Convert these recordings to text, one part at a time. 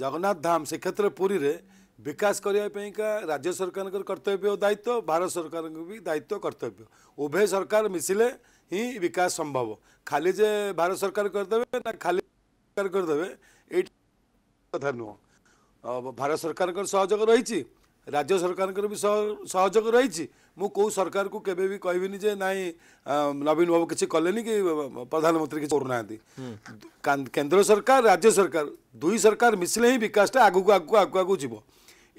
ଜଗନ୍ନାଥ ଧାମ ଶ୍ରୀକ୍ଷେତ୍ର ପୁରୀରେ ବିକାଶ କରିବା ପାଇଁକା ରାଜ୍ୟ ସରକାରଙ୍କର କର୍ତ୍ତବ୍ୟ ଦାୟିତ୍ୱ ଭାରତ ସରକାରଙ୍କ ବି ଦାୟିତ୍ୱ କର୍ତ୍ତବ୍ୟ ଉଭୟ ସରକାର ମିଶିଲେ ହିଁ ବିକାଶ ସମ୍ଭବ ଖାଲି ଯେ ଭାରତ ସରକାର କରିଦେବେ ନା ଖାଲି କରିଦେବେ ଏଇଟା କଥା ନୁହଁ ଭାରତ ସରକାରଙ୍କର ସହଯୋଗ ରହିଛି রাজ্য সরকারঙ্কর বি সহযোগ রয়েছে মু কেউ সরকারকে কেবে বি কইবিনি যে নাই নবীন বাবু কিছু কলেনি কি প্রধানমন্ত্রী কিছু করুনা কেন্দ্র সরকার রাজ্য সরকার দুই সরকার মিশলে হি বিকাশটা আগুকু আগুকু আগুকু আগুকু যাব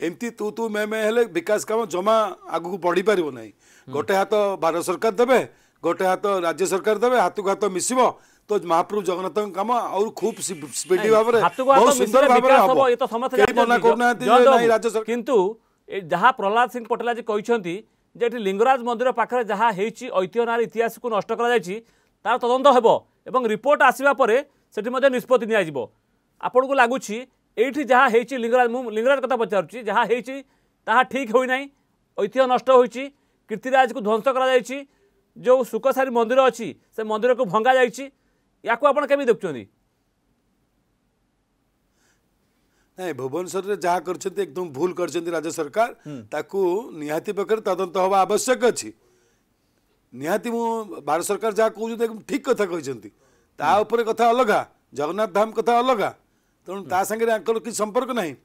এমতি তু তু মে মে হলে বিকাশ কাম জমা আগুকু বড়ি পারিব নাই গোটে হাত ভারত সরকার দেবে গোটে হাত রাজ্য সরকার দেবে হাতকু হাত মিশিব तो महाप्रभु जगन्नाथ कम और खूब स्पीडी भाव में बहुत सुंदर भाव में हम केही मना करू राज्य सरकार किंतु ଯାହା ପ୍ରହଲ୍ଲାଦ ସିଂ ପଟେଲ ଆଜି କହିଛନ୍ତି ଯେ ଏଠି ଲିଙ୍ଗରାଜ ମନ୍ଦିର ପାଖରେ ଯାହା ହେଇଛି ଐତିହ୍ୟ ନାଁରେ ଇତିହାସକୁ ନଷ୍ଟ କରାଯାଇଛି ତା'ର ତଦନ୍ତ ହେବ ଏବଂ ରିପୋର୍ଟ ଆସିବା ପରେ ସେଠି ମଧ୍ୟ ନିଷ୍ପତ୍ତି ନିଆଯିବ ଆପଣଙ୍କୁ ଲାଗୁଛି ଏଇଠି ଯାହା ହେଇଛି ଲିଙ୍ଗରାଜ ମୁଁ ଲିଙ୍ଗରାଜ କଥା ପଚାରୁଛି ଯାହା ହେଇଛି ତାହା ଠିକ୍ ହୋଇନାହିଁ ଐତିହ୍ୟ ନଷ୍ଟ ହୋଇଛି କୀର୍ତ୍ତିରାଜକୁ ଧ୍ୱଂସ କରାଯାଇଛି ଯେଉଁ ସୁକସାରୀ ମନ୍ଦିର ଅଛି ସେ ମନ୍ଦିରକୁ ଭଙ୍ଗାଯାଇଛି ୟାକୁ ଆପଣ କେମିତି ଦେଖୁଛନ୍ତି ନାଇଁ ଭୁବନେଶ୍ୱରରେ ଯାହା କରିଛନ୍ତି ଏକଦମ ଭୁଲ କରିଛନ୍ତି ରାଜ୍ୟ ସରକାର ତାକୁ ନିହାତି ପାଖରେ ତଦନ୍ତ ହେବା ଆବଶ୍ୟକ ଅଛି ନିହାତି ମୁଁ ଭାରତ ସରକାର ଯାହା କହୁଛନ୍ତି ଏକଦମ ଠିକ୍ କଥା କହିଛନ୍ତି ତା ଉପରେ କଥା ଅଲଗା ଜଗନ୍ନାଥ ଧାମ କଥା ଅଲଗା ତେଣୁ ତା ସାଙ୍ଗରେ ଆଙ୍କର କିଛି ସମ୍ପର୍କ ନାହିଁ